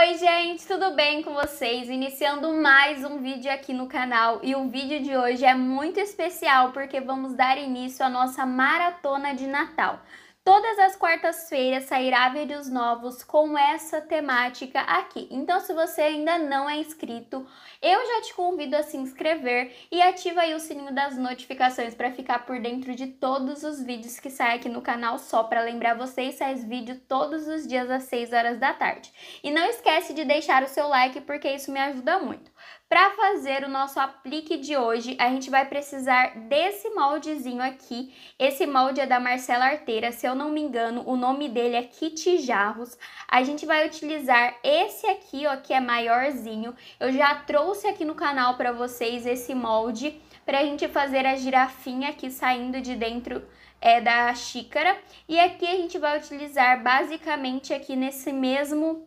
Oi, gente, tudo bem com vocês? Iniciando mais um vídeo aqui no canal e o vídeo de hoje é muito especial porque vamos dar início à nossa maratona de Natal. Todas as quartas-feiras sairá vídeos novos com essa temática aqui. Então, se você ainda não é inscrito, eu já te convido a se inscrever e ativa aí o sininho das notificações para ficar por dentro de todos os vídeos que saem aqui no canal só para lembrar vocês, sai vídeo todos os dias às 6 horas da tarde. E não esquece de deixar o seu like porque isso me ajuda muito. Para fazer o nosso aplique de hoje, a gente vai precisar desse moldezinho aqui. Esse molde é da Marcela Arteira, se eu não me engano, o nome dele é Kit Jarros. A gente vai utilizar esse aqui, ó, que é maiorzinho. Eu já trouxe aqui no canal para vocês esse molde para a gente fazer a girafinha aqui saindo de dentro é, da xícara. E aqui a gente vai utilizar basicamente aqui nesse mesmo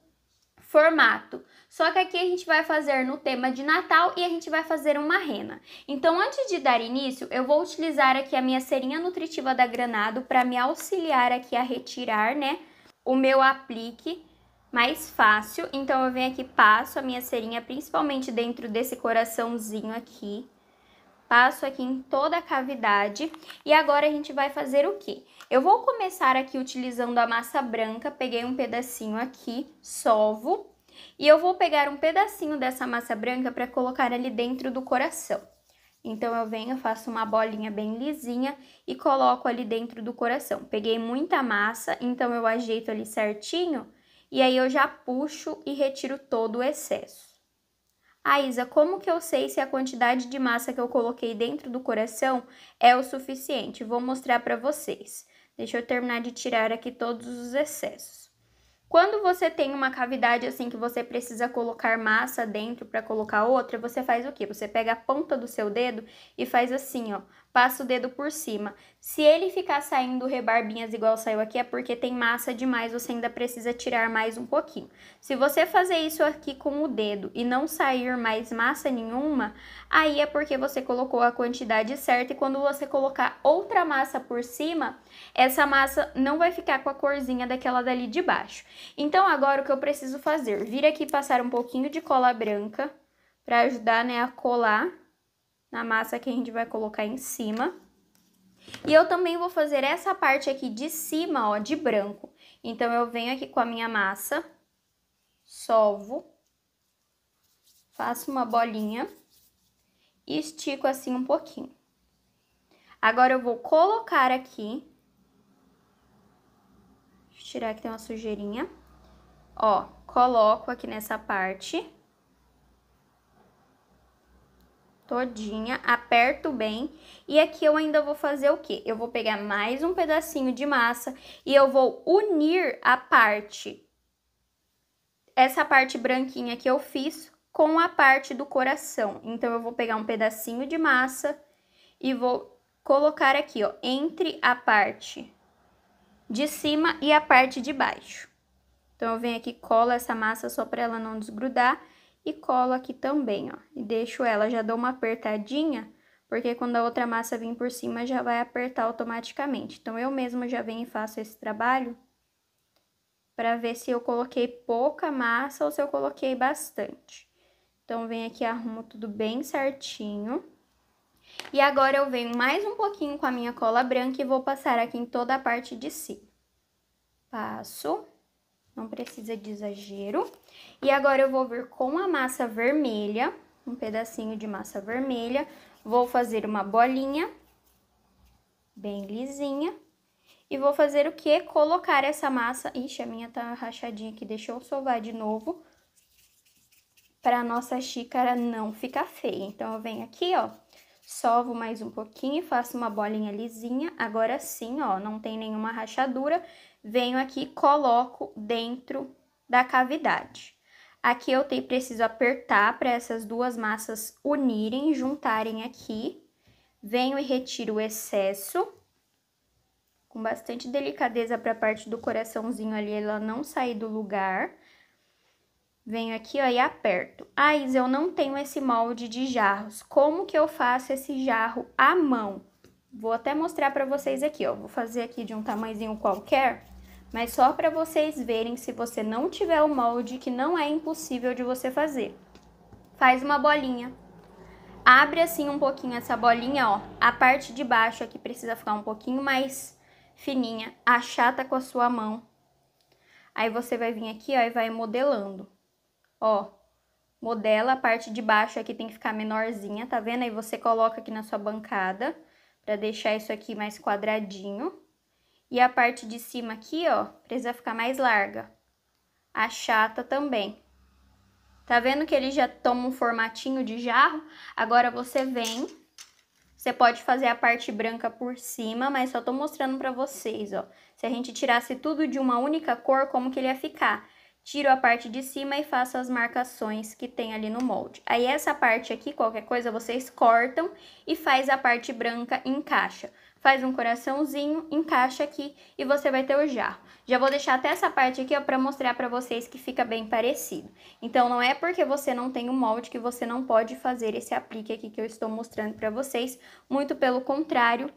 formato. Só que aqui a gente vai fazer no tema de Natal e a gente vai fazer uma rena. Então, antes de dar início, eu vou utilizar aqui a minha serinha nutritiva da Granado para me auxiliar aqui a retirar, né, o meu aplique mais fácil. Então, eu venho aqui, passo a minha serinha principalmente dentro desse coraçãozinho aqui. Passo aqui em toda a cavidade. E agora a gente vai fazer o quê? Eu vou começar aqui utilizando a massa branca, peguei um pedacinho aqui, sovo. E eu vou pegar um pedacinho dessa massa branca para colocar ali dentro do coração. Então, eu venho, faço uma bolinha bem lisinha e coloco ali dentro do coração. Peguei muita massa, então eu ajeito ali certinho e aí eu já puxo e retiro todo o excesso. A ah, Isa, como que eu sei se a quantidade de massa que eu coloquei dentro do coração é o suficiente? Vou mostrar para vocês. Deixa eu terminar de tirar aqui todos os excessos. Quando você tem uma cavidade assim que você precisa colocar massa dentro para colocar outra, você faz o quê? Você pega a ponta do seu dedo e faz assim, ó, passa o dedo por cima. Se ele ficar saindo rebarbinhas igual saiu aqui, é porque tem massa demais, você ainda precisa tirar mais um pouquinho. Se você fazer isso aqui com o dedo e não sair mais massa nenhuma, aí é porque você colocou a quantidade certa e quando você colocar outra massa por cima, essa massa não vai ficar com a corzinha daquela dali de baixo. Então agora o que eu preciso fazer? Vir aqui passar um pouquinho de cola branca para ajudar né, a colar na massa que a gente vai colocar em cima. E eu também vou fazer essa parte aqui de cima, ó, de branco. Então, eu venho aqui com a minha massa, solvo, faço uma bolinha e estico assim um pouquinho. Agora, eu vou colocar aqui... Deixa eu tirar que tem uma sujeirinha. Ó, coloco aqui nessa parte todinha, aperto bem. E aqui eu ainda vou fazer o quê? Eu vou pegar mais um pedacinho de massa e eu vou unir a parte, essa parte branquinha que eu fiz, com a parte do coração. Então, eu vou pegar um pedacinho de massa e vou colocar aqui, ó, entre a parte de cima e a parte de baixo. Então, eu venho aqui, colo essa massa só para ela não desgrudar e colo aqui também, ó. E deixo ela, já dou uma apertadinha, porque quando a outra massa vir por cima, já vai apertar automaticamente. Então, eu mesma já venho e faço esse trabalho para ver se eu coloquei pouca massa ou se eu coloquei bastante. Então, vem aqui, arrumo tudo bem certinho. E agora, eu venho mais um pouquinho com a minha cola branca e vou passar aqui em toda a parte de cima. Passo não precisa de exagero. E agora eu vou vir com a massa vermelha, um pedacinho de massa vermelha, vou fazer uma bolinha bem lisinha e vou fazer o que? Colocar essa massa... Ixi, a minha tá rachadinha aqui, deixa eu sovar de novo para nossa xícara não ficar feia. Então, eu venho aqui, ó, sovo mais um pouquinho e faço uma bolinha lisinha. Agora sim, ó, não tem nenhuma rachadura venho aqui coloco dentro da cavidade. Aqui eu tenho, preciso apertar para essas duas massas unirem, juntarem aqui. Venho e retiro o excesso. Com bastante delicadeza para a parte do coraçãozinho ali, ela não sair do lugar. Venho aqui, ó, e aperto. Ah, Isa, eu não tenho esse molde de jarros. Como que eu faço esse jarro à mão? Vou até mostrar para vocês aqui, ó. Vou fazer aqui de um tamanhozinho qualquer mas só para vocês verem se você não tiver o molde que não é impossível de você fazer. Faz uma bolinha. Abre assim um pouquinho essa bolinha, ó. A parte de baixo aqui precisa ficar um pouquinho mais fininha. Achata com a sua mão. Aí você vai vir aqui, ó, e vai modelando. Ó, modela a parte de baixo aqui tem que ficar menorzinha, tá vendo? Aí você coloca aqui na sua bancada para deixar isso aqui mais quadradinho. E a parte de cima aqui, ó, precisa ficar mais larga. A chata também. Tá vendo que ele já toma um formatinho de jarro? Agora você vem, você pode fazer a parte branca por cima, mas só tô mostrando pra vocês, ó. Se a gente tirasse tudo de uma única cor, como que ele ia ficar? Tiro a parte de cima e faço as marcações que tem ali no molde. Aí essa parte aqui, qualquer coisa, vocês cortam e faz a parte branca encaixa faz um coraçãozinho, encaixa aqui e você vai ter o jarro. Já vou deixar até essa parte aqui, para mostrar para vocês que fica bem parecido. Então, não é porque você não tem o um molde que você não pode fazer esse aplique aqui que eu estou mostrando para vocês. Muito pelo contrário,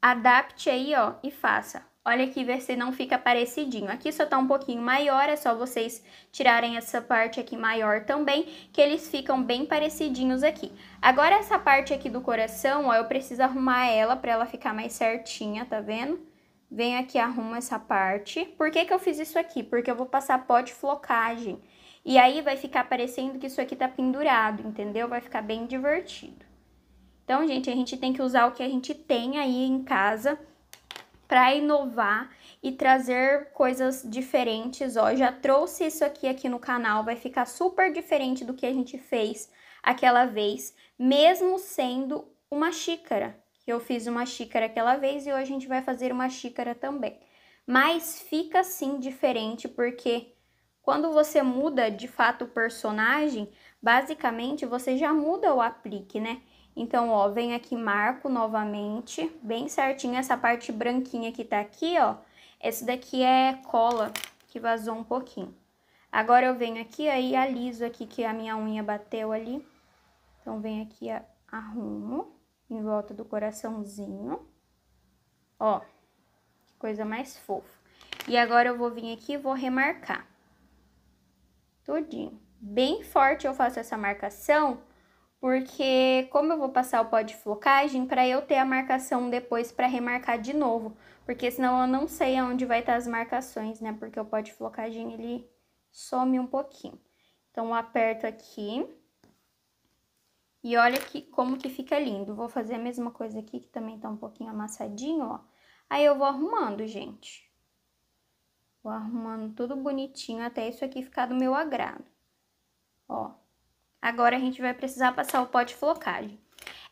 adapte aí, ó, e faça. Olha aqui ver se não fica parecidinho. Aqui só tá um pouquinho maior, é só vocês tirarem essa parte aqui maior também, que eles ficam bem parecidinhos aqui. Agora essa parte aqui do coração, ó, eu preciso arrumar ela pra ela ficar mais certinha, tá vendo? Venho aqui, arrumo essa parte. Por que que eu fiz isso aqui? Porque eu vou passar pó de flocagem. E aí vai ficar parecendo que isso aqui tá pendurado, entendeu? Vai ficar bem divertido. Então, gente, a gente tem que usar o que a gente tem aí em casa, para inovar e trazer coisas diferentes, ó. Já trouxe isso aqui aqui no canal, vai ficar super diferente do que a gente fez aquela vez, mesmo sendo uma xícara. Eu fiz uma xícara aquela vez e hoje a gente vai fazer uma xícara também. Mas fica assim diferente porque quando você muda de fato o personagem, basicamente você já muda o aplique, né? Então, ó, vem aqui, marco novamente, bem certinho essa parte branquinha que tá aqui, ó. Essa daqui é cola, que vazou um pouquinho. Agora, eu venho aqui, aí aliso aqui que a minha unha bateu ali. Então, vem aqui, arrumo em volta do coraçãozinho. Ó, que coisa mais fofa. E agora, eu vou vir aqui e vou remarcar. Tudinho. Bem forte eu faço essa marcação porque como eu vou passar o pó de flocagem para eu ter a marcação depois para remarcar de novo, porque senão eu não sei aonde vai estar tá as marcações, né? Porque o pó de flocagem ele some um pouquinho. Então eu aperto aqui. E olha que como que fica lindo. Vou fazer a mesma coisa aqui que também tá um pouquinho amassadinho, ó. Aí eu vou arrumando, gente. Vou arrumando tudo bonitinho até isso aqui ficar do meu agrado. Ó, Agora a gente vai precisar passar o pó de flocagem.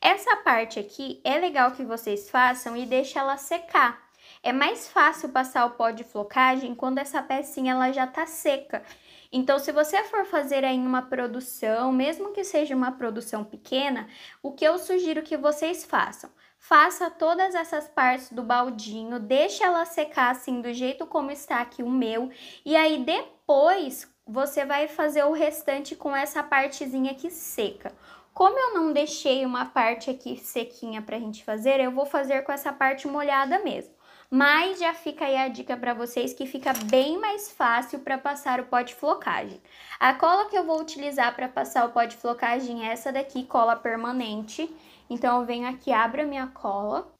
Essa parte aqui é legal que vocês façam e deixem ela secar. É mais fácil passar o pó de flocagem quando essa pecinha ela já tá seca. Então, se você for fazer aí uma produção, mesmo que seja uma produção pequena, o que eu sugiro que vocês façam? Faça todas essas partes do baldinho, deixe ela secar assim do jeito como está aqui o meu, e aí depois, você vai fazer o restante com essa partezinha aqui seca. Como eu não deixei uma parte aqui sequinha para a gente fazer, eu vou fazer com essa parte molhada mesmo. Mas já fica aí a dica para vocês que fica bem mais fácil para passar o pó de flocagem. A cola que eu vou utilizar para passar o pó de flocagem é essa daqui, cola permanente. Então eu venho aqui, abro a minha cola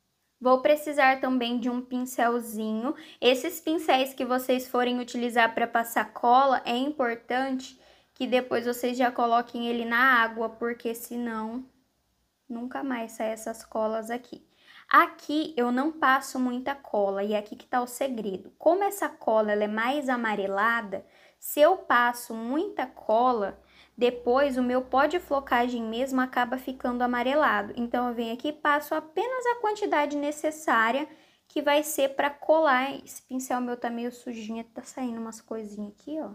Vou precisar também de um pincelzinho. Esses pincéis que vocês forem utilizar para passar cola, é importante que depois vocês já coloquem ele na água, porque senão nunca mais sai essas colas aqui. Aqui eu não passo muita cola e é aqui que tá o segredo. Como essa cola ela é mais amarelada, se eu passo muita cola, depois, o meu pó de flocagem mesmo acaba ficando amarelado. Então, eu venho aqui e passo apenas a quantidade necessária que vai ser para colar. Esse pincel meu tá meio sujinho, tá saindo umas coisinhas aqui, ó.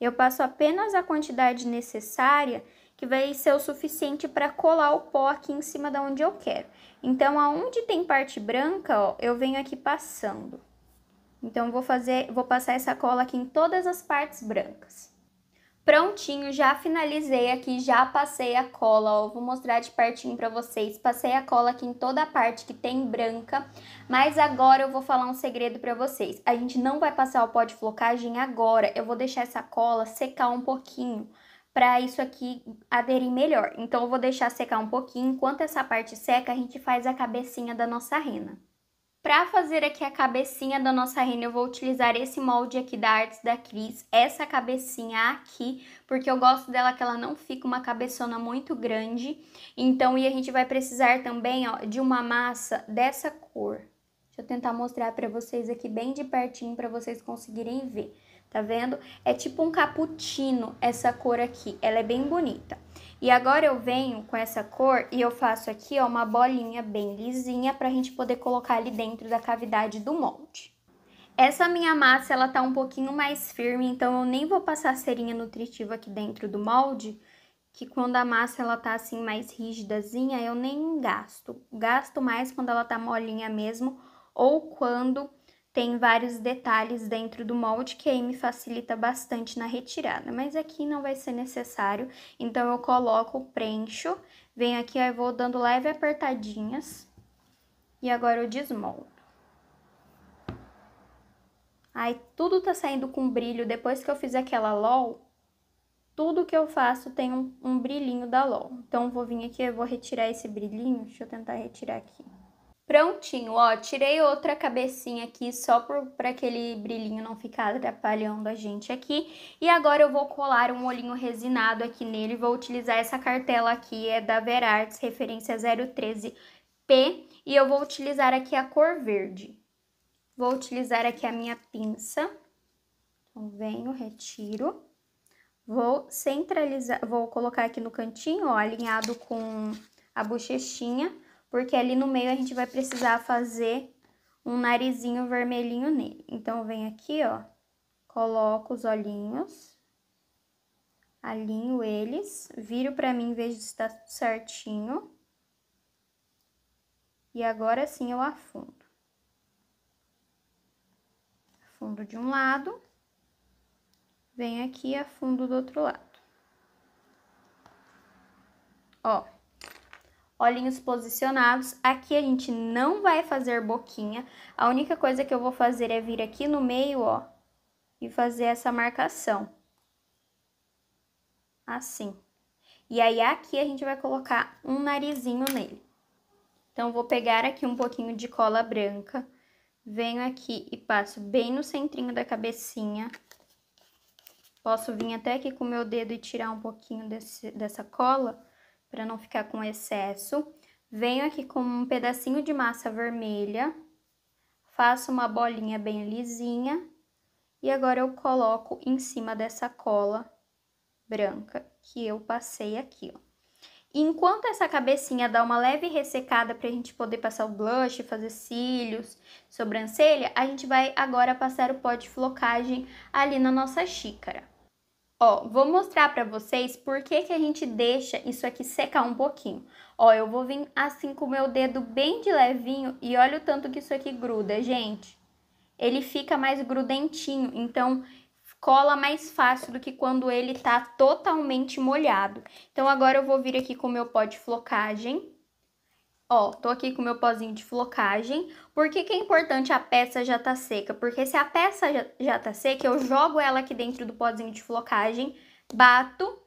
Eu passo apenas a quantidade necessária que vai ser o suficiente para colar o pó aqui em cima da onde eu quero. Então, aonde tem parte branca, ó, eu venho aqui passando. Então, vou fazer, vou passar essa cola aqui em todas as partes brancas. Prontinho, já finalizei aqui, já passei a cola, ó, vou mostrar de pertinho pra vocês. Passei a cola aqui em toda a parte que tem branca, mas agora eu vou falar um segredo pra vocês. A gente não vai passar o pó de flocagem agora, eu vou deixar essa cola secar um pouquinho pra isso aqui aderir melhor. Então eu vou deixar secar um pouquinho, enquanto essa parte seca a gente faz a cabecinha da nossa rena. Para fazer aqui a cabecinha da nossa rena, eu vou utilizar esse molde aqui da Artes da Cris, essa cabecinha aqui, porque eu gosto dela que ela não fica uma cabeçona muito grande. Então, e a gente vai precisar também, ó, de uma massa dessa cor. Deixa eu tentar mostrar para vocês aqui bem de pertinho para vocês conseguirem ver. Tá vendo? É tipo um cappuccino essa cor aqui, ela é bem bonita. E agora eu venho com essa cor e eu faço aqui ó, uma bolinha bem lisinha para a gente poder colocar ali dentro da cavidade do molde. Essa minha massa ela tá um pouquinho mais firme, então eu nem vou passar serinha nutritiva aqui dentro do molde, que quando a massa ela tá assim mais rígidazinha, eu nem gasto. Gasto mais quando ela tá molinha mesmo ou quando tem vários detalhes dentro do molde que aí me facilita bastante na retirada, mas aqui não vai ser necessário, então eu coloco, preencho, venho aqui, aí vou dando leve apertadinhas e agora eu desmoldo. Aí tudo tá saindo com brilho, depois que eu fiz aquela LOL, tudo que eu faço tem um, um brilhinho da LOL. Então, vou vir aqui, eu vou retirar esse brilhinho, deixa eu tentar retirar aqui. Prontinho, ó, tirei outra cabecinha aqui só para aquele brilhinho não ficar atrapalhando a gente aqui. E agora eu vou colar um olhinho resinado aqui nele, vou utilizar essa cartela aqui, é da Verarts, referência 013P, e eu vou utilizar aqui a cor verde. Vou utilizar aqui a minha pinça, então venho, retiro, vou centralizar, vou colocar aqui no cantinho, ó, alinhado com a bochechinha, porque ali no meio a gente vai precisar fazer um narizinho vermelhinho nele. Então, vem aqui, ó, coloco os olhinhos, alinho eles, viro pra mim, vejo se tá tudo certinho. E agora sim eu afundo. Afundo de um lado, venho aqui e afundo do outro lado. Ó olhinhos posicionados. Aqui a gente não vai fazer boquinha. A única coisa que eu vou fazer é vir aqui no meio, ó, e fazer essa marcação. Assim. E aí, aqui a gente vai colocar um narizinho nele. Então, vou pegar aqui um pouquinho de cola branca, venho aqui e passo bem no centrinho da cabecinha. Posso vir até aqui com o meu dedo e tirar um pouquinho desse, dessa cola para não ficar com excesso. Venho aqui com um pedacinho de massa vermelha, faço uma bolinha bem lisinha e agora eu coloco em cima dessa cola branca que eu passei aqui, ó. Enquanto essa cabecinha dá uma leve ressecada para a gente poder passar o blush, fazer cílios, sobrancelha, a gente vai agora passar o pó de flocagem ali na nossa xícara. Ó, vou mostrar pra vocês por que que a gente deixa isso aqui secar um pouquinho. Ó, eu vou vir assim com o meu dedo bem de levinho e olha o tanto que isso aqui gruda, gente. Ele fica mais grudentinho, então cola mais fácil do que quando ele tá totalmente molhado. Então agora eu vou vir aqui com o meu pó de flocagem Ó, tô aqui com meu pozinho de flocagem. Por que, que é importante a peça já tá seca? Porque se a peça já, já tá seca, eu jogo ela aqui dentro do pozinho de flocagem, bato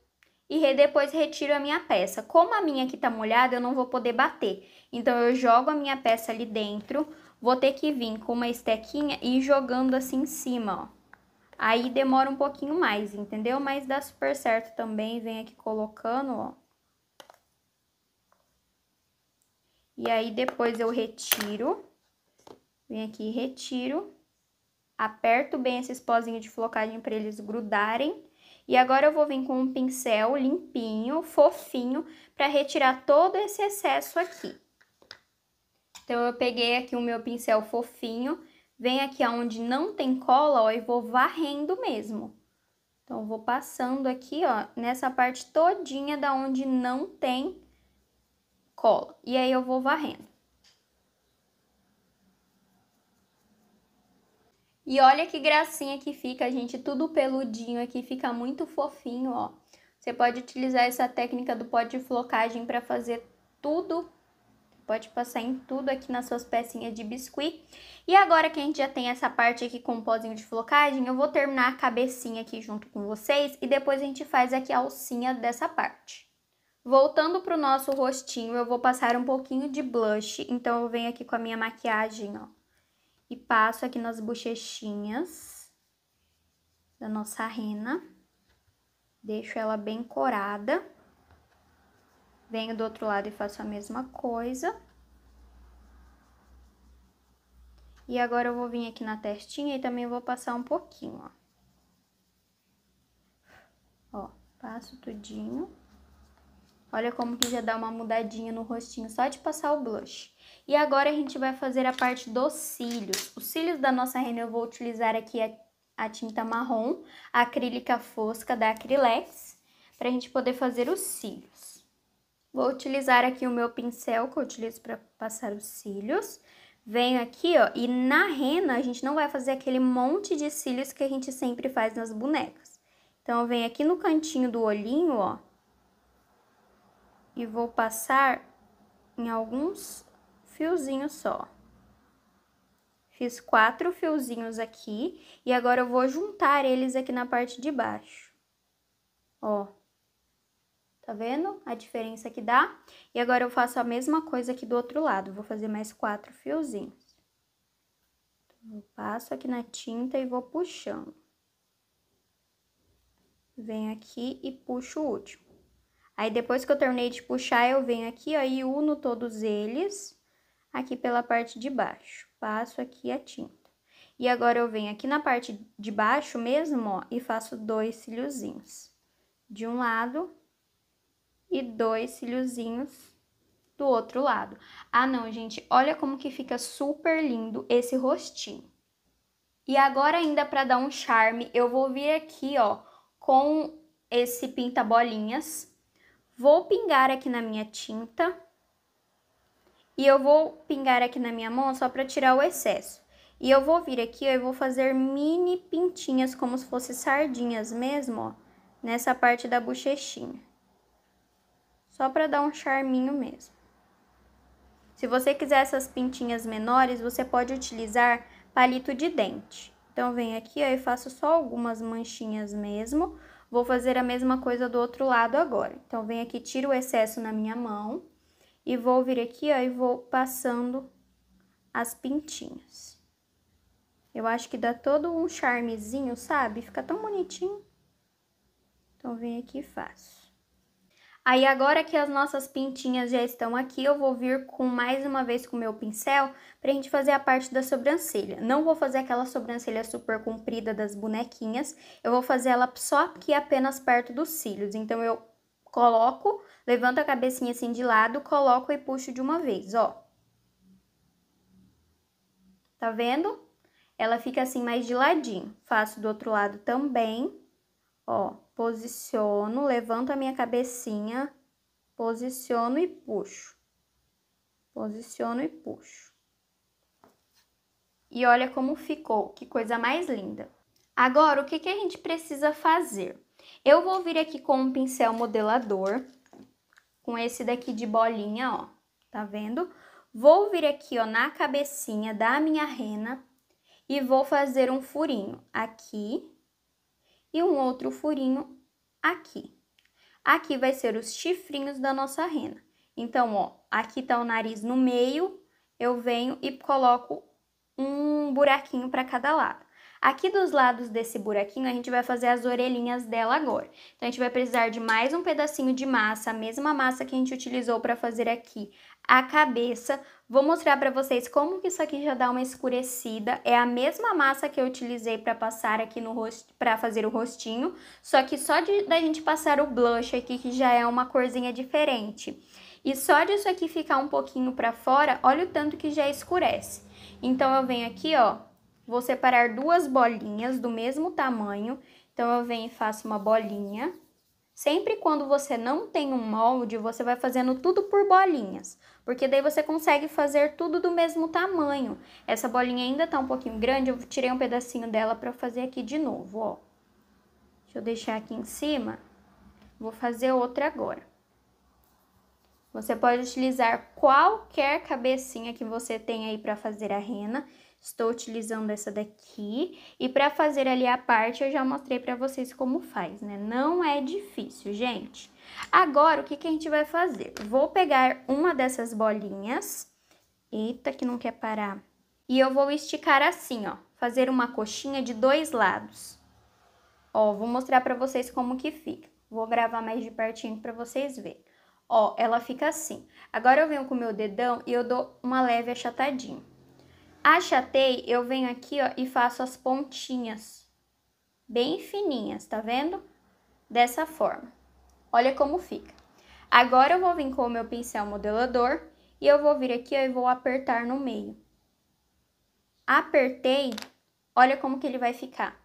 e depois retiro a minha peça. Como a minha aqui tá molhada, eu não vou poder bater. Então, eu jogo a minha peça ali dentro, vou ter que vir com uma estequinha e ir jogando assim em cima, ó. Aí demora um pouquinho mais, entendeu? Mas dá super certo também, vem aqui colocando, ó. E aí, depois eu retiro. Vem aqui, retiro. Aperto bem esses pozinhos de flocagem para eles grudarem. E agora eu vou vir com um pincel limpinho, fofinho, para retirar todo esse excesso aqui. Então, eu peguei aqui o meu pincel fofinho, vem aqui onde não tem cola, ó, e vou varrendo mesmo. Então, vou passando aqui, ó, nessa parte todinha da onde não tem cola. E aí eu vou varrendo. E olha que gracinha que fica, gente, tudo peludinho aqui, fica muito fofinho, ó. Você pode utilizar essa técnica do pó de flocagem para fazer tudo, pode passar em tudo aqui nas suas pecinhas de biscuit. E agora que a gente já tem essa parte aqui com o pozinho de flocagem, eu vou terminar a cabecinha aqui junto com vocês e depois a gente faz aqui a alcinha dessa parte. Voltando pro nosso rostinho, eu vou passar um pouquinho de blush. Então, eu venho aqui com a minha maquiagem, ó. E passo aqui nas bochechinhas da nossa rena. Deixo ela bem corada. Venho do outro lado e faço a mesma coisa. E agora eu vou vir aqui na testinha e também vou passar um pouquinho, ó. Ó, passo tudinho. Olha como que já dá uma mudadinha no rostinho só de passar o blush. E agora a gente vai fazer a parte dos cílios. Os cílios da nossa renda eu vou utilizar aqui a, a tinta marrom, a acrílica fosca da Acrilex, para a gente poder fazer os cílios. Vou utilizar aqui o meu pincel que eu utilizo para passar os cílios. Venho aqui, ó, e na rena a gente não vai fazer aquele monte de cílios que a gente sempre faz nas bonecas. Então, eu venho aqui no cantinho do olhinho, ó, e vou passar em alguns fiozinhos só. Fiz quatro fiozinhos aqui e agora eu vou juntar eles aqui na parte de baixo. Ó. Tá vendo a diferença que dá? E agora eu faço a mesma coisa aqui do outro lado. Vou fazer mais quatro fiozinhos. Então, eu passo aqui na tinta e vou puxando. Venho aqui e puxo o último. Aí, depois que eu terminei de puxar, eu venho aqui, ó, e uno todos eles aqui pela parte de baixo. Passo aqui a tinta. E agora, eu venho aqui na parte de baixo mesmo, ó, e faço dois cíliozinhos. De um lado e dois cíliozinhos do outro lado. Ah, não, gente, olha como que fica super lindo esse rostinho. E agora ainda para dar um charme, eu vou vir aqui, ó, com esse pinta bolinhas Vou pingar aqui na minha tinta. E eu vou pingar aqui na minha mão só para tirar o excesso. E eu vou vir aqui, e vou fazer mini pintinhas, como se fossem sardinhas mesmo, ó. Nessa parte da bochechinha. Só para dar um charminho mesmo. Se você quiser essas pintinhas menores, você pode utilizar palito de dente. Então, venho aqui ó, e faço só algumas manchinhas mesmo, Vou fazer a mesma coisa do outro lado agora. Então, vem aqui, tiro o excesso na minha mão e vou vir aqui, ó, e vou passando as pintinhas. Eu acho que dá todo um charmezinho, sabe? Fica tão bonitinho. Então, vem aqui e faço. Aí agora que as nossas pintinhas já estão aqui, eu vou vir com mais uma vez com o meu pincel pra gente fazer a parte da sobrancelha. Não vou fazer aquela sobrancelha super comprida das bonequinhas, eu vou fazer ela só aqui apenas perto dos cílios. Então eu coloco, levanto a cabecinha assim de lado, coloco e puxo de uma vez, ó. Tá vendo? Ela fica assim mais de ladinho. Faço do outro lado também. Ó, posiciono, levanto a minha cabecinha, posiciono e puxo. Posiciono e puxo. E olha como ficou, que coisa mais linda. Agora, o que, que a gente precisa fazer? Eu vou vir aqui com um pincel modelador, com esse daqui de bolinha, ó, tá vendo? Vou vir aqui, ó, na cabecinha da minha rena e vou fazer um furinho aqui e um outro furinho aqui. Aqui vai ser os chifrinhos da nossa rena. Então, ó, aqui tá o nariz no meio, eu venho e coloco um buraquinho para cada lado. Aqui dos lados desse buraquinho, a gente vai fazer as orelhinhas dela agora. Então, a gente vai precisar de mais um pedacinho de massa, a mesma massa que a gente utilizou para fazer aqui a cabeça. Vou mostrar para vocês como que isso aqui já dá uma escurecida. É a mesma massa que eu utilizei para passar aqui no rosto, para fazer o rostinho, só que só de, da gente passar o blush aqui, que já é uma corzinha diferente. E só disso aqui ficar um pouquinho para fora, olha o tanto que já escurece. Então, eu venho aqui, ó, Vou separar duas bolinhas do mesmo tamanho. Então, eu venho e faço uma bolinha. Sempre quando você não tem um molde, você vai fazendo tudo por bolinhas, porque daí você consegue fazer tudo do mesmo tamanho. Essa bolinha ainda tá um pouquinho grande, eu tirei um pedacinho dela para fazer aqui de novo, ó. Deixa eu deixar aqui em cima. Vou fazer outra agora. Você pode utilizar qualquer cabecinha que você tem aí para fazer a rena. Estou utilizando essa daqui. E para fazer ali a parte, eu já mostrei para vocês como faz, né? Não é difícil, gente. Agora, o que, que a gente vai fazer? Vou pegar uma dessas bolinhas. Eita, que não quer parar. E eu vou esticar assim, ó. Fazer uma coxinha de dois lados. Ó, vou mostrar para vocês como que fica. Vou gravar mais de pertinho para vocês verem. Ó, ela fica assim. Agora eu venho com o meu dedão e eu dou uma leve achatadinha. Achatei, eu venho aqui, ó, e faço as pontinhas bem fininhas, tá vendo? Dessa forma. Olha como fica. Agora eu vou vir com o meu pincel modelador e eu vou vir aqui, ó, e vou apertar no meio. Apertei, olha como que ele vai ficar.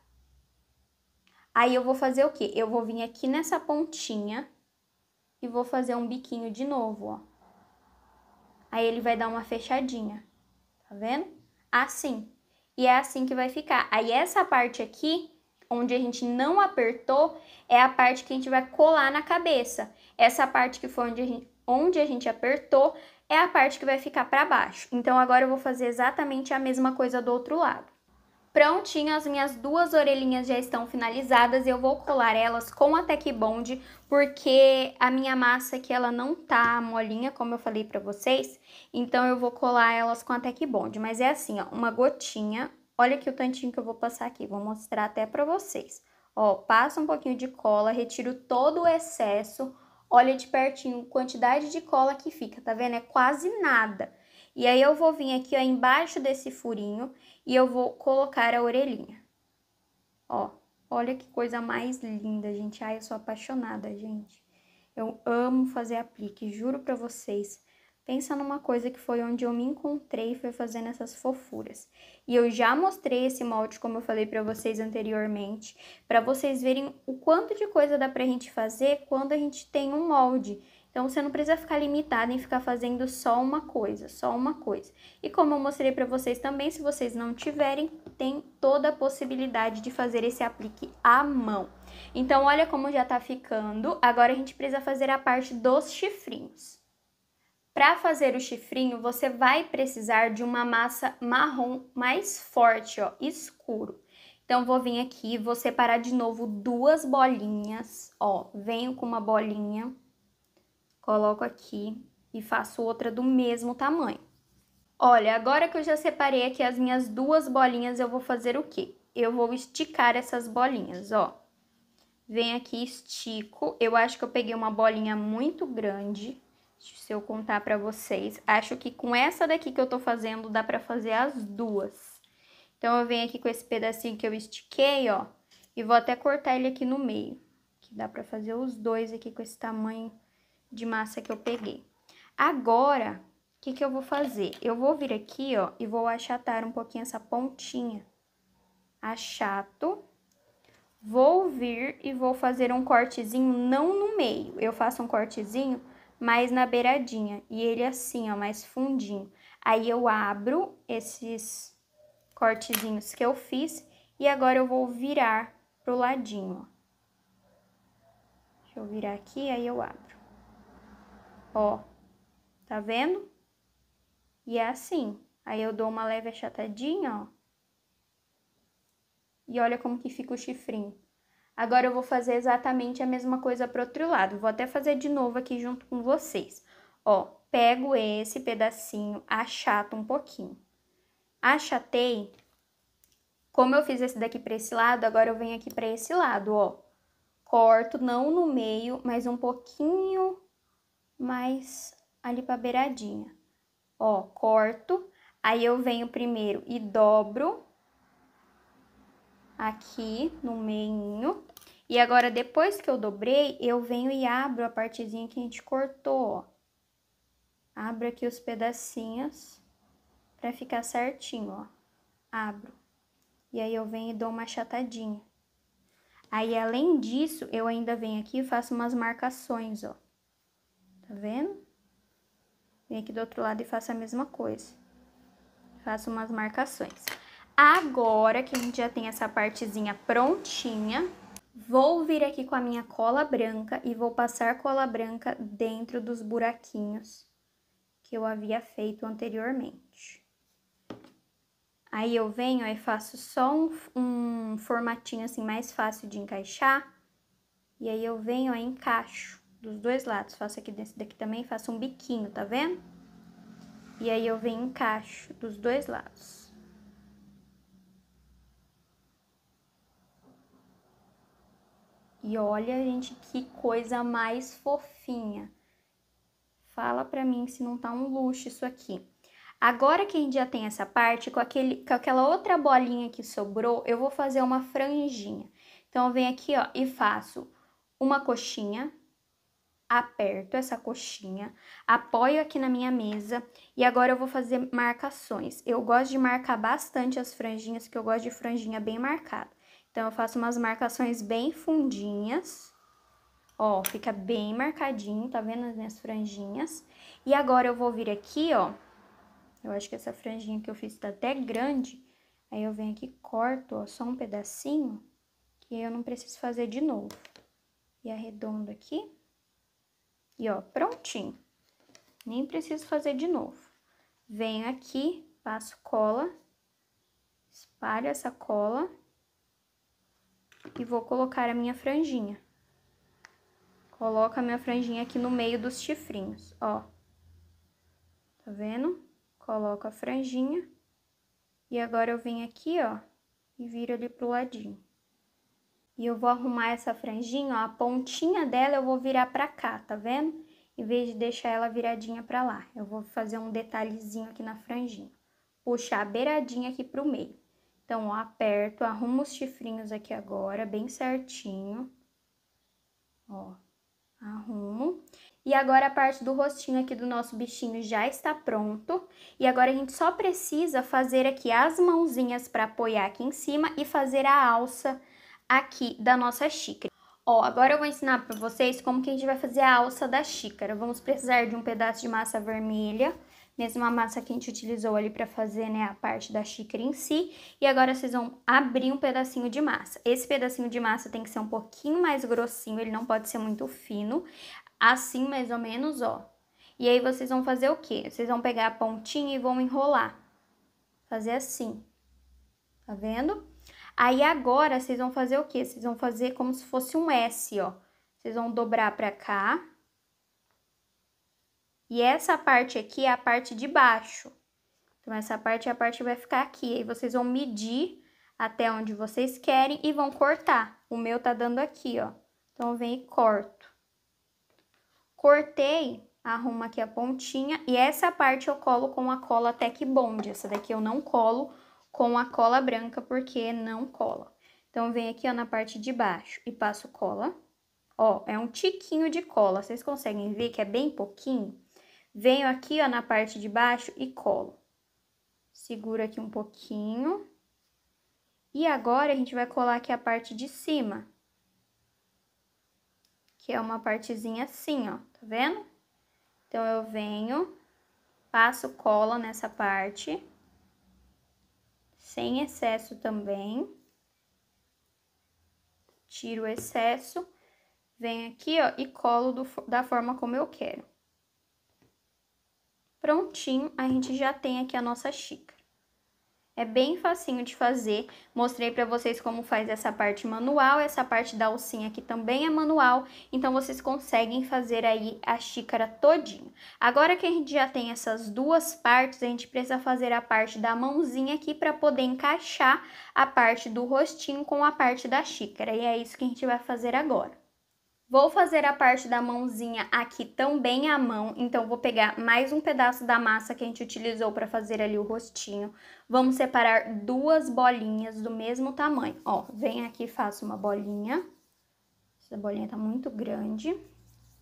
Aí eu vou fazer o quê? Eu vou vir aqui nessa pontinha e vou fazer um biquinho de novo, ó. Aí ele vai dar uma fechadinha, tá vendo? assim. E é assim que vai ficar. Aí essa parte aqui, onde a gente não apertou, é a parte que a gente vai colar na cabeça. Essa parte que foi onde a gente, onde a gente apertou é a parte que vai ficar para baixo. Então agora eu vou fazer exatamente a mesma coisa do outro lado. Prontinho, as minhas duas orelhinhas já estão finalizadas eu vou colar elas com a Tech Bond, porque a minha massa aqui ela não tá molinha, como eu falei pra vocês, então eu vou colar elas com a Tech Bond, mas é assim, ó, uma gotinha, olha aqui o tantinho que eu vou passar aqui, vou mostrar até pra vocês. Ó, passa um pouquinho de cola, retiro todo o excesso, olha de pertinho a quantidade de cola que fica, tá vendo? É quase nada. E aí eu vou vir aqui, ó, embaixo desse furinho e eu vou colocar a orelhinha. Ó, olha que coisa mais linda, gente. Ai, eu sou apaixonada, gente. Eu amo fazer aplique, juro pra vocês. Pensa numa coisa que foi onde eu me encontrei, foi fazendo essas fofuras. E eu já mostrei esse molde, como eu falei para vocês anteriormente, para vocês verem o quanto de coisa dá pra gente fazer quando a gente tem um molde. Então você não precisa ficar limitado em ficar fazendo só uma coisa, só uma coisa. E como eu mostrei para vocês também, se vocês não tiverem, tem toda a possibilidade de fazer esse aplique à mão. Então olha como já tá ficando. Agora a gente precisa fazer a parte dos chifrinhos. Para fazer o chifrinho, você vai precisar de uma massa marrom mais forte, ó, escuro. Então, vou vir aqui, vou separar de novo duas bolinhas, ó, venho com uma bolinha coloco aqui e faço outra do mesmo tamanho. Olha, agora que eu já separei aqui as minhas duas bolinhas, eu vou fazer o quê? Eu vou esticar essas bolinhas, ó. Vem aqui, estico. Eu acho que eu peguei uma bolinha muito grande, se eu contar pra vocês. Acho que com essa daqui que eu tô fazendo, dá pra fazer as duas. Então, eu venho aqui com esse pedacinho que eu estiquei, ó, e vou até cortar ele aqui no meio. Que dá pra fazer os dois aqui com esse tamanho de massa que eu peguei. Agora, o que, que eu vou fazer? Eu vou vir aqui, ó, e vou achatar um pouquinho essa pontinha. Achato. Vou vir e vou fazer um cortezinho, não no meio. Eu faço um cortezinho mais na beiradinha. E ele assim, ó, mais fundinho. Aí eu abro esses cortezinhos que eu fiz e agora eu vou virar pro ladinho, ó. Deixa eu virar aqui, aí eu abro ó, tá vendo? E é assim. Aí eu dou uma leve achatadinha, ó. E olha como que fica o chifrinho. Agora eu vou fazer exatamente a mesma coisa pro outro lado. Vou até fazer de novo aqui junto com vocês. Ó, pego esse pedacinho, achato um pouquinho. Achatei. Como eu fiz esse daqui pra esse lado, agora eu venho aqui pra esse lado, ó. Corto, não no meio, mas um pouquinho mais ali para beiradinha. Ó, corto, aí eu venho primeiro e dobro aqui no meio E agora, depois que eu dobrei, eu venho e abro a partezinha que a gente cortou, ó. Abro aqui os pedacinhos pra ficar certinho, ó. Abro. E aí, eu venho e dou uma achatadinha. Aí, além disso, eu ainda venho aqui e faço umas marcações, ó. Tá vendo? Vem aqui do outro lado e faço a mesma coisa. Faço umas marcações. Agora que a gente já tem essa partezinha prontinha, vou vir aqui com a minha cola branca e vou passar cola branca dentro dos buraquinhos que eu havia feito anteriormente. Aí eu venho e faço só um, um formatinho assim mais fácil de encaixar. E aí eu venho e encaixo dos dois lados. Faço aqui desse daqui também, faço um biquinho, tá vendo? E aí eu venho encaixo dos dois lados. E olha, gente, que coisa mais fofinha. Fala pra mim se não tá um luxo isso aqui. Agora que a gente já tem essa parte, com, aquele, com aquela outra bolinha que sobrou, eu vou fazer uma franjinha. Então, eu venho aqui, ó, e faço uma coxinha, aperto essa coxinha, apoio aqui na minha mesa e agora eu vou fazer marcações. Eu gosto de marcar bastante as franjinhas, porque eu gosto de franjinha bem marcada. Então, eu faço umas marcações bem fundinhas. Ó, fica bem marcadinho, tá vendo as minhas franjinhas? E agora eu vou vir aqui, ó. Eu acho que essa franjinha que eu fiz tá até grande. Aí eu venho aqui, corto, ó, só um pedacinho, que eu não preciso fazer de novo. E arredondo aqui. E ó, prontinho. Nem preciso fazer de novo. Venho aqui, passo cola, espalho essa cola e vou colocar a minha franjinha. Coloco a minha franjinha aqui no meio dos chifrinhos, ó. Tá vendo? Coloco a franjinha. E agora eu venho aqui, ó, e viro ali pro ladinho. E eu vou arrumar essa franjinha, ó, a pontinha dela eu vou virar pra cá, tá vendo? Em vez de deixar ela viradinha pra lá. Eu vou fazer um detalhezinho aqui na franjinha. Puxar a beiradinha aqui pro meio. Então, ó, aperto, arrumo os chifrinhos aqui agora, bem certinho. Ó, arrumo. E agora a parte do rostinho aqui do nosso bichinho já está pronto. E agora a gente só precisa fazer aqui as mãozinhas para apoiar aqui em cima e fazer a alça aqui da nossa xícara. Ó, agora eu vou ensinar para vocês como que a gente vai fazer a alça da xícara. Vamos precisar de um pedaço de massa vermelha, mesma massa que a gente utilizou ali para fazer, né, a parte da xícara em si. E agora vocês vão abrir um pedacinho de massa. Esse pedacinho de massa tem que ser um pouquinho mais grossinho, ele não pode ser muito fino. Assim, mais ou menos, ó. E aí vocês vão fazer o quê? Vocês vão pegar a pontinha e vão enrolar. Fazer assim. Tá vendo? Aí agora vocês vão fazer o quê? Vocês vão fazer como se fosse um S, ó. Vocês vão dobrar pra cá. E essa parte aqui é a parte de baixo. Então, essa parte é a parte que vai ficar aqui. Aí vocês vão medir até onde vocês querem e vão cortar. O meu tá dando aqui, ó. Então, vem e corto. Cortei, arrumo aqui a pontinha. E essa parte eu colo com a cola Tec Bond. Essa daqui eu não colo, com a cola branca, porque não cola. Então, vem aqui, ó, na parte de baixo e passo cola. Ó, é um tiquinho de cola, vocês conseguem ver que é bem pouquinho? Venho aqui, ó, na parte de baixo e colo. Seguro aqui um pouquinho. E agora, a gente vai colar aqui a parte de cima. Que é uma partezinha assim, ó, tá vendo? Então, eu venho, passo cola nessa parte sem excesso também. Tiro o excesso, venho aqui, ó, e colo do, da forma como eu quero. Prontinho, a gente já tem aqui a nossa xícara. É bem facinho de fazer. Mostrei para vocês como faz essa parte manual, essa parte da alcinha aqui também é manual, então vocês conseguem fazer aí a xícara todinha. Agora que a gente já tem essas duas partes, a gente precisa fazer a parte da mãozinha aqui para poder encaixar a parte do rostinho com a parte da xícara. E é isso que a gente vai fazer agora. Vou fazer a parte da mãozinha aqui também à mão, então vou pegar mais um pedaço da massa que a gente utilizou para fazer ali o rostinho. Vamos separar duas bolinhas do mesmo tamanho. Ó, vem aqui e faço uma bolinha. Essa bolinha tá muito grande.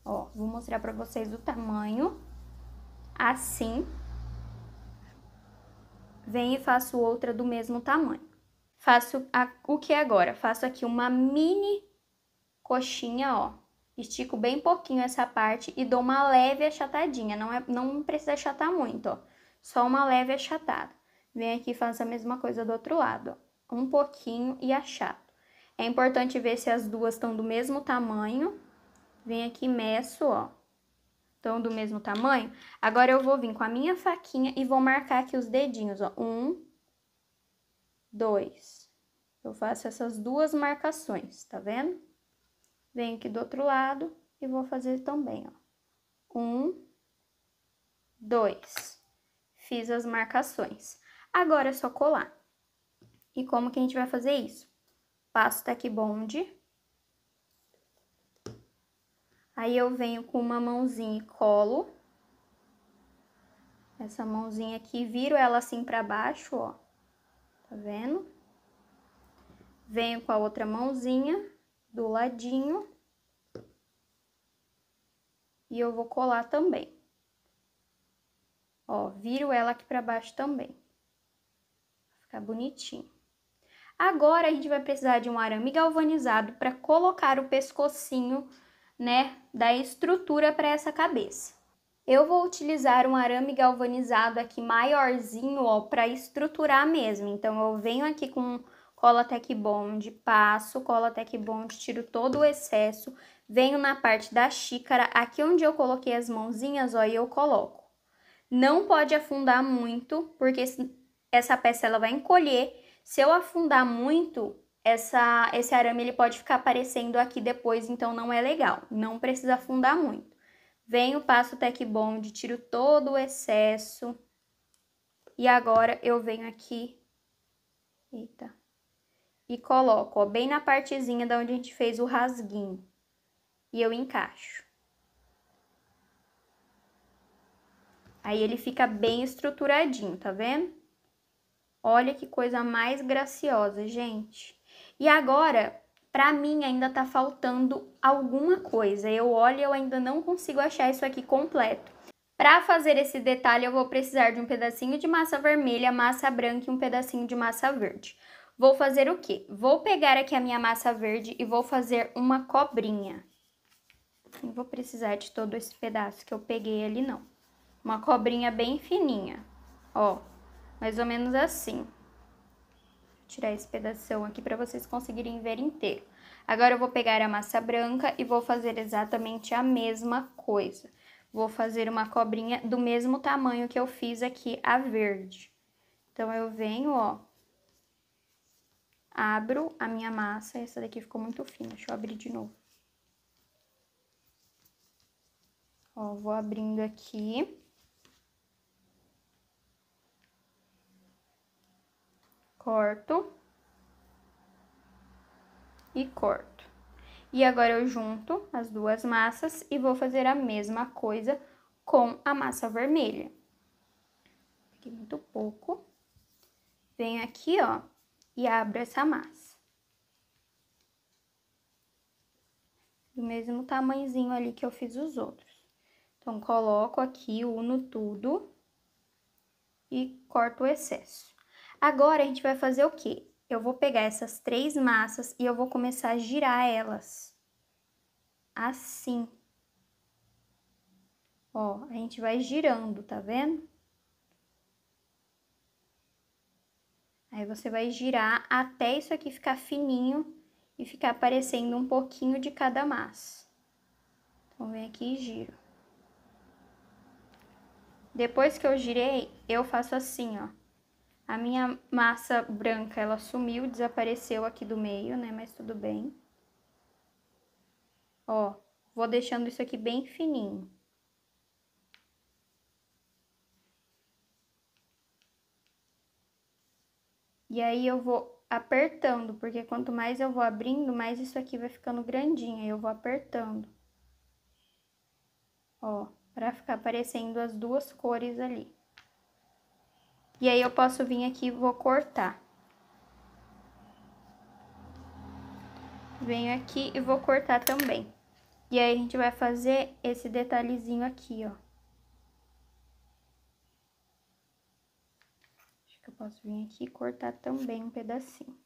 Ó, vou mostrar para vocês o tamanho. Assim. Vem e faço outra do mesmo tamanho. Faço a, o que agora? Faço aqui uma mini coxinha, ó. Estico bem pouquinho essa parte e dou uma leve achatadinha, não, é, não precisa achatar muito, ó. Só uma leve achatada. Vem aqui e faz a mesma coisa do outro lado, ó. Um pouquinho e achato. É importante ver se as duas estão do mesmo tamanho. Vem aqui e meço, ó. Estão do mesmo tamanho? Agora eu vou vir com a minha faquinha e vou marcar aqui os dedinhos, ó. Um, dois. Eu faço essas duas marcações, tá vendo? Venho aqui do outro lado e vou fazer também, ó. Um, dois. Fiz as marcações. Agora é só colar. E como que a gente vai fazer isso? Passo tac bond. Aí, eu venho com uma mãozinha e colo. Essa mãozinha aqui, viro ela assim pra baixo, ó. Tá vendo? Venho com a outra mãozinha do ladinho. E eu vou colar também. Ó, viro ela aqui pra baixo também. Vai ficar bonitinho. Agora, a gente vai precisar de um arame galvanizado para colocar o pescocinho, né, da estrutura para essa cabeça. Eu vou utilizar um arame galvanizado aqui maiorzinho, ó, para estruturar mesmo. Então, eu venho aqui com cola até bond, passo, colo até bond, tiro todo o excesso, venho na parte da xícara, aqui onde eu coloquei as mãozinhas, ó, e eu coloco. Não pode afundar muito, porque essa peça ela vai encolher. Se eu afundar muito, essa, esse arame ele pode ficar aparecendo aqui depois, então não é legal. Não precisa afundar muito. Venho, passo até que tiro todo o excesso. E agora eu venho aqui. Eita e coloco, ó, bem na partezinha da onde a gente fez o rasguinho. E eu encaixo. Aí ele fica bem estruturadinho, tá vendo? Olha que coisa mais graciosa, gente. E agora, pra mim ainda tá faltando alguma coisa. Eu olho e eu ainda não consigo achar isso aqui completo. Para fazer esse detalhe, eu vou precisar de um pedacinho de massa vermelha, massa branca e um pedacinho de massa verde. Vou fazer o quê? Vou pegar aqui a minha massa verde e vou fazer uma cobrinha. Não vou precisar de todo esse pedaço que eu peguei ali, não. Uma cobrinha bem fininha, ó, mais ou menos assim. Vou tirar esse pedaço aqui para vocês conseguirem ver inteiro. Agora eu vou pegar a massa branca e vou fazer exatamente a mesma coisa. Vou fazer uma cobrinha do mesmo tamanho que eu fiz aqui a verde. Então, eu venho, ó, abro a minha massa, essa daqui ficou muito fina, deixa eu abrir de novo. Ó, vou abrindo aqui. Corto. E corto. E agora eu junto as duas massas e vou fazer a mesma coisa com a massa vermelha. Peguei muito pouco. Venho aqui, ó, e abro essa massa. Do mesmo tamanhozinho ali que eu fiz os outros. Então, coloco aqui, uno tudo e corto o excesso. Agora, a gente vai fazer o quê? Eu vou pegar essas três massas e eu vou começar a girar elas. Assim. Ó, a gente vai girando, tá vendo? Aí você vai girar até isso aqui ficar fininho e ficar aparecendo um pouquinho de cada massa. Então, vem aqui e giro. Depois que eu girei, eu faço assim, ó. A minha massa branca, ela sumiu, desapareceu aqui do meio, né? Mas tudo bem. Ó, vou deixando isso aqui bem fininho. E aí eu vou apertando, porque quanto mais eu vou abrindo, mais isso aqui vai ficando grandinho. Aí eu vou apertando. Ó, pra ficar aparecendo as duas cores ali. E aí eu posso vir aqui e vou cortar. Venho aqui e vou cortar também. E aí a gente vai fazer esse detalhezinho aqui, ó. posso vir aqui e cortar também um pedacinho.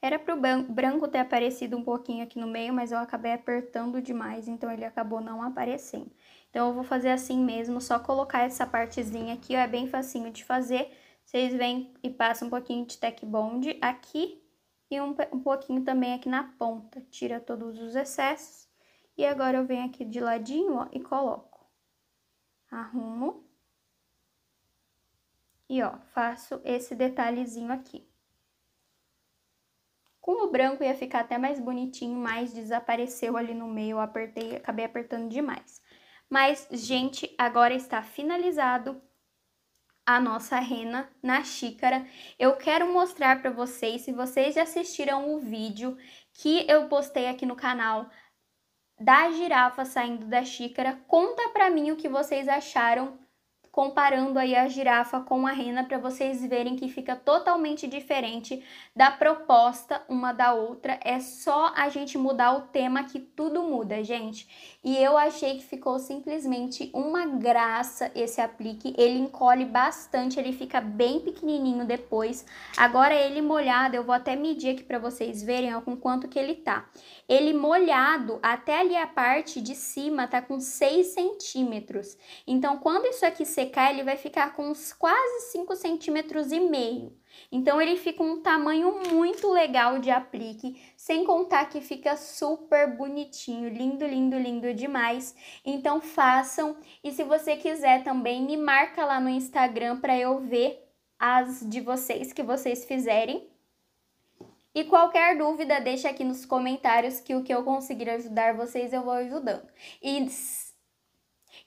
Era pro branco ter aparecido um pouquinho aqui no meio, mas eu acabei apertando demais, então ele acabou não aparecendo. Então, eu vou fazer assim mesmo, só colocar essa partezinha aqui, ó, é bem facinho de fazer. Vocês vêm e passam um pouquinho de tech bond aqui e um, um pouquinho também aqui na ponta. Tira todos os excessos. E agora eu venho aqui de ladinho, ó, e coloco. Arrumo. E, ó, faço esse detalhezinho aqui. Com o branco ia ficar até mais bonitinho, mas desapareceu ali no meio, eu apertei, acabei apertando demais. Mas, gente, agora está finalizado a nossa rena na xícara. Eu quero mostrar para vocês, se vocês já assistiram o vídeo que eu postei aqui no canal da girafa saindo da xícara, conta para mim o que vocês acharam comparando aí a girafa com a rena para vocês verem que fica totalmente diferente da proposta uma da outra. É só a gente mudar o tema que tudo muda, gente. E eu achei que ficou simplesmente uma graça esse aplique. Ele encolhe bastante, ele fica bem pequenininho depois. Agora ele molhado, eu vou até medir aqui para vocês verem ó, com quanto que ele tá. Ele molhado, até ali a parte de cima tá com 6 centímetros. Então quando isso aqui secar, ele vai ficar com uns quase 5 centímetros e meio. Então ele fica um tamanho muito legal de aplique, sem contar que fica super bonitinho, lindo, lindo, lindo demais. Então façam e se você quiser também me marca lá no Instagram para eu ver as de vocês que vocês fizerem. E qualquer dúvida, deixa aqui nos comentários que o que eu conseguir ajudar vocês eu vou ajudando. E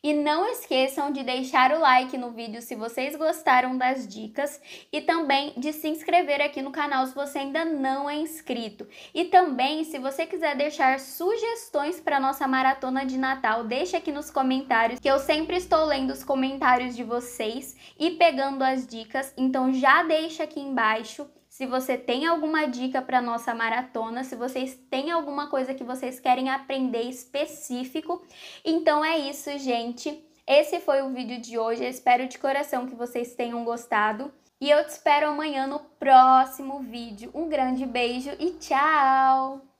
e não esqueçam de deixar o like no vídeo se vocês gostaram das dicas e também de se inscrever aqui no canal se você ainda não é inscrito. E também, se você quiser deixar sugestões para nossa maratona de Natal, deixa aqui nos comentários, que eu sempre estou lendo os comentários de vocês e pegando as dicas. Então já deixa aqui embaixo se você tem alguma dica para nossa maratona, se vocês têm alguma coisa que vocês querem aprender específico, então é isso, gente. Esse foi o vídeo de hoje. Eu espero de coração que vocês tenham gostado. E eu te espero amanhã no próximo vídeo. Um grande beijo e tchau!